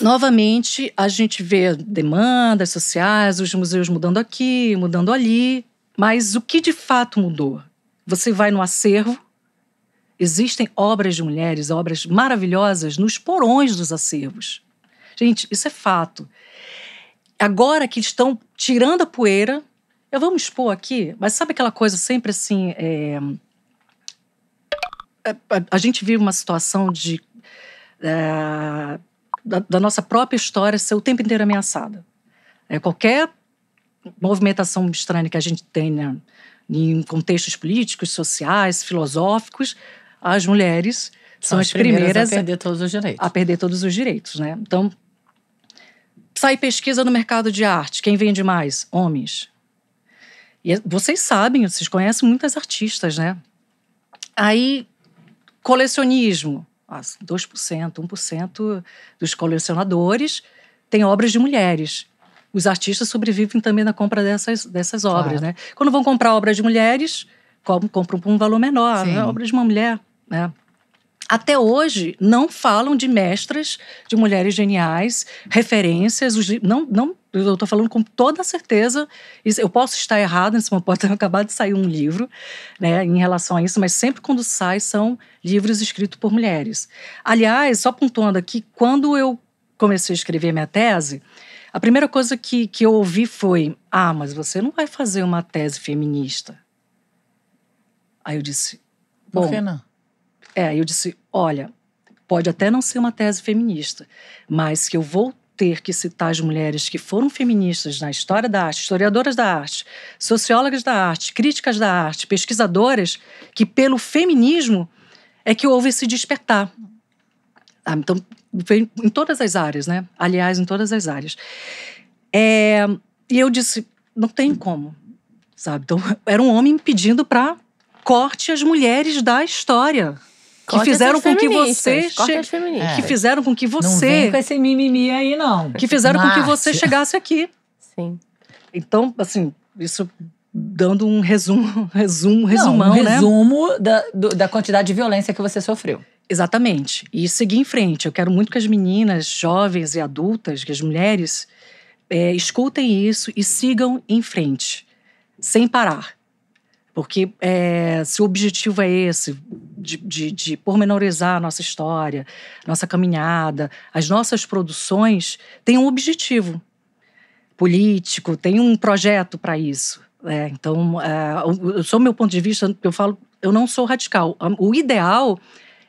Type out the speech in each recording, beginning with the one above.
Novamente, a gente vê demandas sociais, os museus mudando aqui, mudando ali, mas o que de fato mudou? Você vai no acervo, existem obras de mulheres, obras maravilhosas nos porões dos acervos. Gente, isso é fato. Agora que estão tirando a poeira, eu vou me expor aqui, mas sabe aquela coisa sempre assim. É... é a gente vive uma situação de é, da, da nossa própria história ser o tempo inteiro ameaçada. É, qualquer movimentação estranha que a gente tenha né, em contextos políticos, sociais, filosóficos, as mulheres são, são as, primeiras, primeiras, a perder todos os direitos. A perder todos os direitos, né? Então, sai pesquisa no mercado de arte, quem vende mais? Homens. E é, vocês sabem, vocês conhecem muitas artistas, né? Aí colecionismo. 2%, 1% dos colecionadores têm obras de mulheres. Os artistas sobrevivem também na compra dessas, dessas claro. obras, né? Quando vão comprar obras de mulheres, compram por um valor menor. Né? Obra de uma mulher, né? até hoje não falam de mestras, de mulheres geniais, referências, não, não eu estou falando com toda certeza, eu posso estar errada nesse momento, pode ter acabado de sair um livro né, em relação a isso, mas sempre quando sai são livros escritos por mulheres. Aliás, só pontuando aqui, quando eu comecei a escrever minha tese, a primeira coisa que, que eu ouvi foi: Ah, mas você não vai fazer uma tese feminista. Aí eu disse: Bom, por que não? É, eu disse: olha, pode até não ser uma tese feminista, mas que eu vou ter que citar as mulheres que foram feministas na história da arte, historiadoras da arte, sociólogas da arte, críticas da arte, pesquisadoras, que pelo feminismo é que houve esse despertar. Ah, então, em todas as áreas, né? Aliás, em todas as áreas. É, e eu disse, não tem como, sabe? Então, era um homem pedindo para corte as mulheres da história, que fizeram com que você che... que fizeram com que você não vem com esse mimimi aí não que fizeram com que você chegasse aqui sim então assim isso dando um resumo resumo não, resumão um né? resumo né? da, do, da quantidade de violência que você sofreu exatamente e seguir em frente eu quero muito que as meninas jovens e adultas que as mulheres é, escutem isso e sigam em frente sem parar porque é, se o objetivo é esse, de, de, de pormenorizar a nossa história, nossa caminhada, as nossas produções, tem um objetivo político, tem um projeto para isso. Né? então, é, meu ponto de vista, eu falo, eu não sou radical. O ideal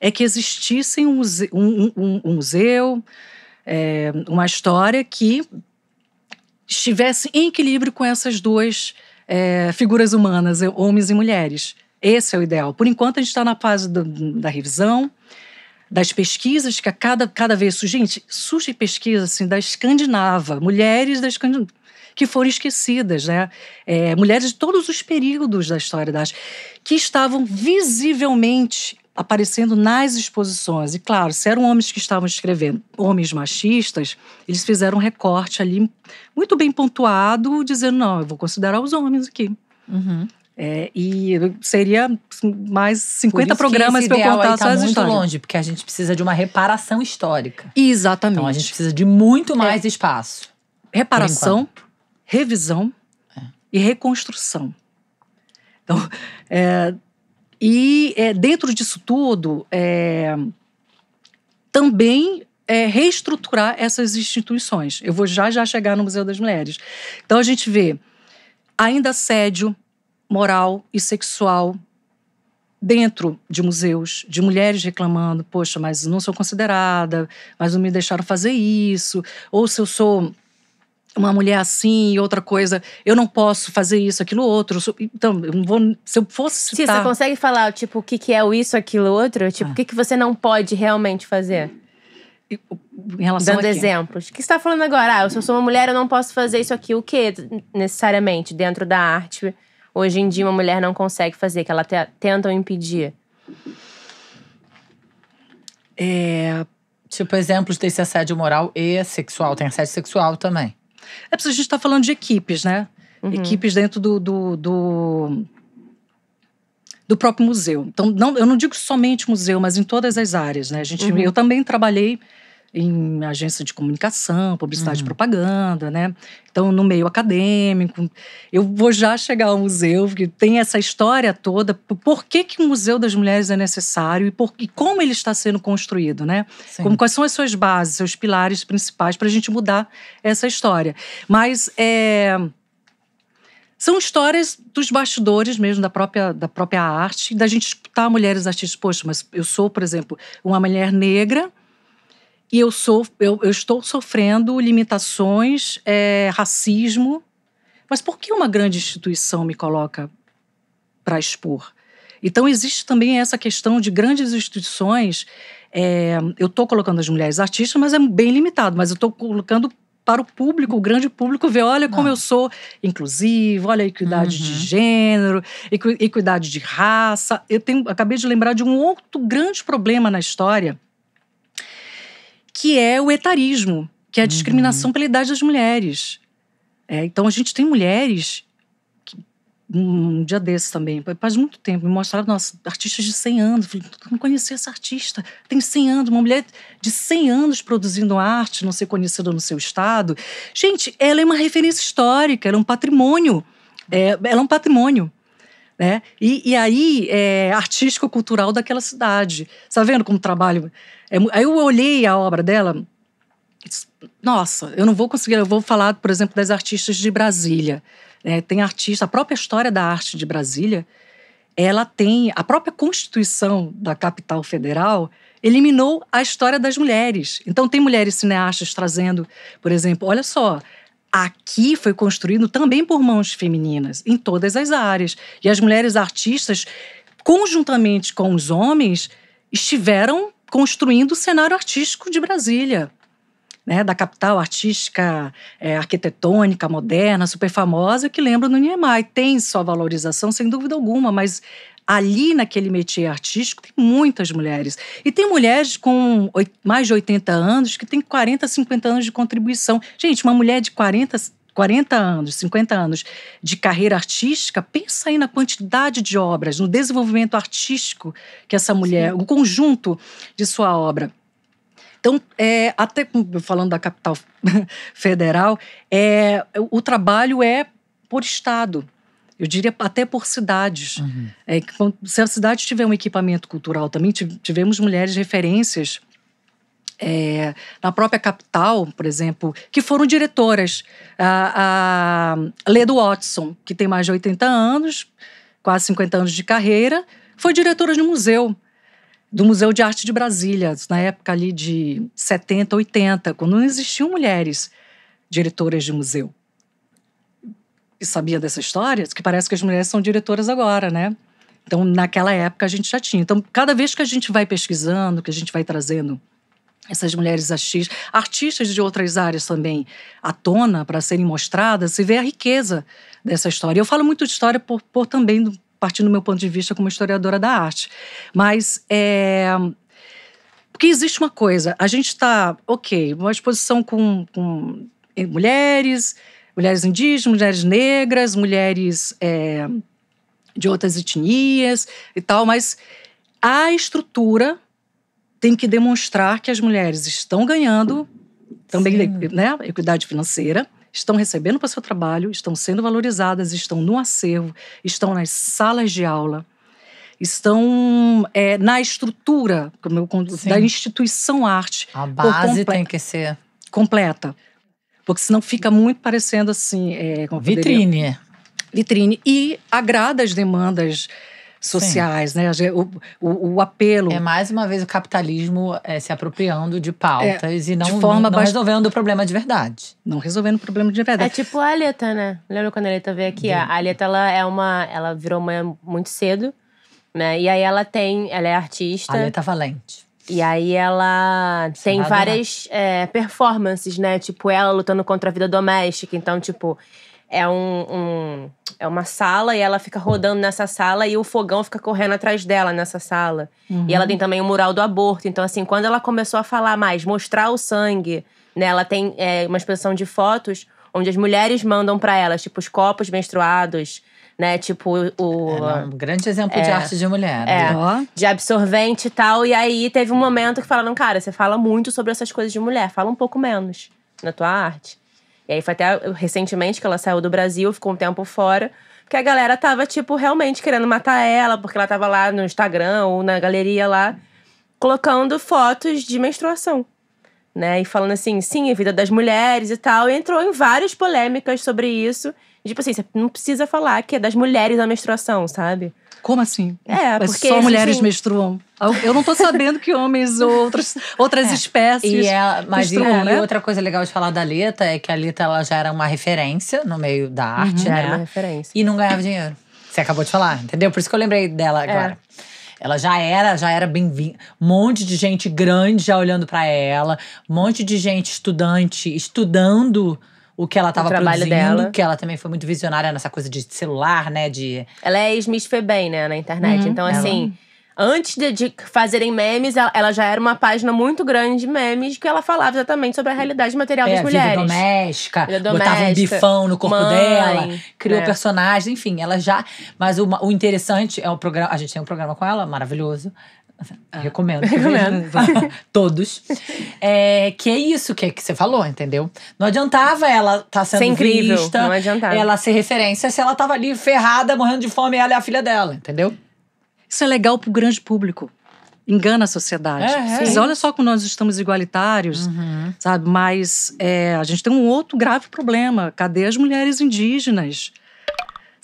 é que existisse um, museu, um, um, um museu é, uma história que estivesse em equilíbrio com essas duas é, figuras humanas, homens e mulheres. Esse é o ideal. Por enquanto, a gente está na fase do, da revisão, das pesquisas, que a cada, cada vez. Gente, surge pesquisa assim, da Escandinava, mulheres da Escandinava que foram esquecidas, né? É, mulheres de todos os períodos da história da arte, que estavam visivelmente aparecendo nas exposições. E claro, se eram homens que estavam escrevendo, homens machistas, eles fizeram um recorte ali muito bem pontuado, dizendo: não, eu vou considerar os homens aqui. Uhum. É, e seria mais 50 programas para eu contar tá muito histórias. longe, porque a gente precisa de uma reparação histórica. Exatamente. Então a gente precisa de muito é. mais é. espaço. Reparação, revisão é. e reconstrução. Então, é, e é, dentro disso tudo, também reestruturar essas instituições. Eu vou já já chegar no Museu das Mulheres. Então a gente vê ainda assédio, moral e sexual dentro de museus, de mulheres reclamando, poxa, mas não sou considerada, mas não me deixaram fazer isso, ou se eu sou uma mulher assim e outra coisa, eu não posso fazer isso, aquilo, outro. Então, eu não vou. Se eu fosse citar. Sim, você consegue falar, tipo, o que, que é o isso, aquilo, outro? Tipo, ah. o que, que você não pode realmente fazer? Em relação Dando exemplos. O que você está falando agora? Ah, se eu sou uma mulher, eu não posso fazer isso aqui. O que necessariamente dentro da arte? hoje em dia uma mulher não consegue fazer, que ela te, tentam impedir? É, tipo, exemplos desse assédio moral e sexual. Tem assédio sexual também. É porque a gente tá falando de equipes, né? Uhum. Equipes dentro do, do, do, do, próprio museu. Então, não, eu não digo somente museu, mas em todas as áreas, né? A gente, uhum. Eu também trabalhei em agência de comunicação, publicidade uhum. e propaganda, né? Então, no meio acadêmico. Eu vou já chegar ao museu, que tem essa história toda. Por que, que o Museu das Mulheres é necessário e, por, e como ele está sendo construído, né? Como, quais são as suas bases, seus pilares principais para a gente mudar essa história. Mas é, são histórias dos bastidores mesmo, da própria, da própria arte, da gente escutar mulheres artistas. Poxa, mas eu sou, por exemplo, uma mulher negra e eu, sou, eu, eu estou sofrendo limitações, é, racismo. Mas por que uma grande instituição me coloca para expor? Então, existe também essa questão de grandes instituições. É, eu estou colocando as mulheres artistas, mas é bem limitado. Mas eu estou colocando para o público, o grande público, ver: olha como Não. Ah. eu sou inclusivo, olha a equidade uhum. de gênero, equidade de raça. Eu tenho, acabei de lembrar de um outro grande problema na história que é o etarismo, que é a uhum. discriminação uhum. pela idade das mulheres. É, então a gente tem mulheres que, um, dia desses também, faz muito tempo, me mostraram, nossa, artistas de 100 anos. Eu falei, não então, conhecia essa artista. Tem 100 anos, uma mulher de 100 anos produzindo arte, não ser conhecida no seu estado. Gente, ela é uma referência histórica, ela é um patrimônio. É, ela é um patrimônio. Né? E, e aí, é, artístico-cultural daquela cidade. Está vendo como trabalho? É, aí eu olhei a obra dela, disse, nossa, eu não vou conseguir. Eu vou falar, por exemplo, das artistas de Brasília. né tem artista, a própria história da arte de Brasília, ela tem a própria Constituição da capital federal eliminou a história das mulheres. Então tem mulheres cineastas trazendo, por exemplo, olha só, aqui foi construído também por mãos femininas, em todas as áreas. E as mulheres artistas, conjuntamente com os homens, estiveram construindo o cenário artístico de Brasília. Né, da capital artística, é, arquitetônica, moderna, super famosa, que lembra no Niemeyer. Tem sua valorização, sem dúvida alguma, mas ali naquele métier artístico tem muitas mulheres. E tem mulheres com mais de 80 anos que têm 40, 50 anos de contribuição. Gente, uma mulher de 40, 40 anos, 50 anos de carreira artística, pensa aí na quantidade de obras, no desenvolvimento artístico que essa mulher, Sim. o conjunto de sua obra. Então, é, até falando da capital federal, é, o trabalho é por Estado. Eu diria até por cidades. Uhum. É, se a cidade tiver um equipamento cultural também, tivemos mulheres referências é, na própria capital, por exemplo, que foram diretoras. A, a Ledo Watson, que tem mais de 80 anos, quase 50 anos de carreira, foi diretora de um museu, do Museu de Arte de Brasília, na época ali de 70, 80, quando não existiam mulheres diretoras de museu e sabia dessa história, que parece que as mulheres são diretoras agora, né? Então, naquela época a gente já tinha. Então, cada vez que a gente vai pesquisando, que a gente vai trazendo essas mulheres artistas, artistas de outras áreas também à tona para serem mostradas, se vê a riqueza dessa história. Eu falo muito de história por, por também partindo do meu ponto de vista como historiadora da arte, mas é, porque existe uma coisa, a gente está, ok, uma exposição com, com mulheres, mulheres indígenas, mulheres negras, mulheres é, de outras etnias e tal, mas a estrutura tem que demonstrar que as mulheres estão ganhando também né, equidade financeira, estão recebendo para o seu trabalho, estão sendo valorizadas, estão no acervo, estão nas salas de aula, estão é, na estrutura como eu, da instituição arte. A base tem que ser completa. Porque senão fica muito parecendo assim. É, vitrine. Poderia... Vitrine. E agrada as demandas sociais, Sim. né? O, o, o, apelo. É mais uma vez o capitalismo é, se apropriando de pautas é, e não, de forma não, não resolvendo o problema de verdade. Não resolvendo o problema de verdade. É tipo a Aleta, né? Lembra quando a Aleta veio aqui? A Aleta, ela é uma. Ela virou mãe muito cedo, né? E aí ela tem. Ela é artista. Aleta Valente. E aí ela tem Nada. várias é, performances, né? Tipo, ela lutando contra a vida doméstica. Então, tipo, é um, um, é uma sala e ela fica rodando nessa sala e o fogão fica correndo atrás dela nessa sala. Uhum. E ela uhum. tem também o mural do aborto. Então, assim, quando ela começou a falar mais, mostrar o sangue, né? Ela tem é, uma exposição de fotos onde as mulheres mandam para elas, tipo, os copos menstruados, né? Tipo o. Ela é um grande exemplo é, de arte de mulher. É, né? De absorvente e tal. E aí teve um momento que falaram, cara, você fala muito sobre essas coisas de mulher, fala um pouco menos na tua arte. E aí foi até recentemente que ela saiu do Brasil, ficou um tempo fora. Porque a galera tava, tipo, realmente querendo matar ela, porque ela tava lá no Instagram ou na galeria lá, colocando fotos de menstruação né? E falando assim, sim, a vida das mulheres e tal. E entrou em várias polêmicas sobre isso. Tipo assim, você não precisa falar que é das mulheres a menstruação, sabe? Como assim? É, Mas porque só assim, mulheres assim... menstruam. Eu não tô sabendo que homens ou outras é. outras é. espécies. E mas é, e, né? outra coisa legal de falar da Lita é que a Lita ela já era uma referência no meio da uhum. arte, uhum, né? Era uma referência. E não ganhava dinheiro. Você acabou de falar, entendeu? Por isso que eu lembrei dela é. agora. Ela já era, já era bem-vinda. Um monte de gente grande já olhando para ela, um monte de gente estudante estudando o que ela estava produzindo, dela. que ela também foi muito visionária nessa coisa de celular, né, de... Ela é ex-Miss né, na internet. Uhum, então, ela... assim, antes de, de fazerem memes, ela, ela, já era uma página muito grande de memes que ela falava exatamente sobre a realidade material é, das mulheres. Vida doméstica, vida doméstica, botava um bifão no corpo mãe, dela, criou é. personagens, enfim, ela já. Mas o, o interessante é o programa. A gente tem um programa com ela, maravilhoso. Ah, recomendo. Tá recomendo. Todos. É, que é isso que, é que você falou, entendeu? Não adiantava ela estar tá sendo incrível, vista, não adiantava. ela ser referência, se ela tava ali ferrada, morrendo de fome, ela é a filha dela, entendeu? Isso é legal pro grande público. Engana a sociedade. É, é. olha só como nós estamos igualitários, uhum. sabe? Mas é, a gente tem um outro grave problema. Cadê as mulheres indígenas?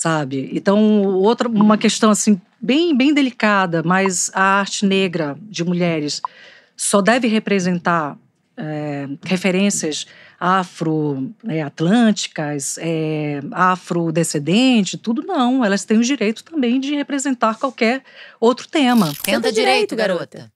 sabe? Então, outra uma questão assim bem bem delicada, mas a arte negra de mulheres só deve representar é, referências afro-atlânticas, né, é, afrodescendente, tudo não. Elas têm o direito também de representar qualquer outro tema. Tenta direito, garota.